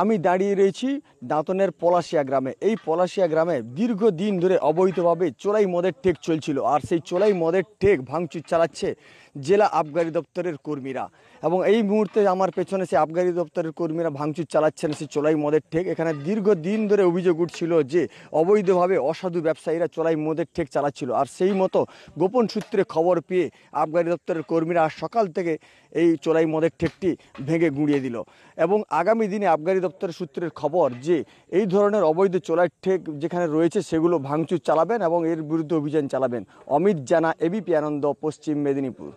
আমি দাঁড়িয়ে রয়েছি দাঁতনের পলাশিয়া গ্রামে এই পলাশিয়া গ্রামে দীর্ঘ দিন ধরে অবৈধভাবে চোলাই মদের টেক চলছিল আর সেই চোলাই মদের টেক ভাঙচুর চালাচ্ছে জেলা আবগারি দপ্তরের কর্মীরা এবং এই মুহূর্তে আমার পেছনে সে আবগারি দপ্তরের কর্মীরা ভাঙচুর চালাচ্ছেন সে চোলাই মদের ঠেক এখানে দীর্ঘ দিন ধরে অভিযোগ উঠছিল যে অবৈধভাবে অসাধু ব্যবসায়ীরা চোলাই মদের ঠেক চালাচ্ছিল আর সেই মতো গোপন সূত্রে খবর পেয়ে আবগারি দপ্তরের কর্মীরা সকাল থেকে এই চোলাই মদের ঠেকটি ভেঙে গুঁড়িয়ে দিল এবং আগামী দিনে আবগারি দপ্তরের সূত্রের খবর যে এই ধরনের অবৈধ চোলাই ঠেক যেখানে রয়েছে সেগুলো ভাঙচুর চালাবেন এবং এর বিরুদ্ধে অভিযান চালাবেন অমিত জানা এবিপি আনন্দ পশ্চিম মেদিনীপুর